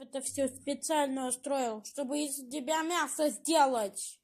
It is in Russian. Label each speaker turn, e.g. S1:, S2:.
S1: Это все специально устроил, чтобы из тебя мясо сделать.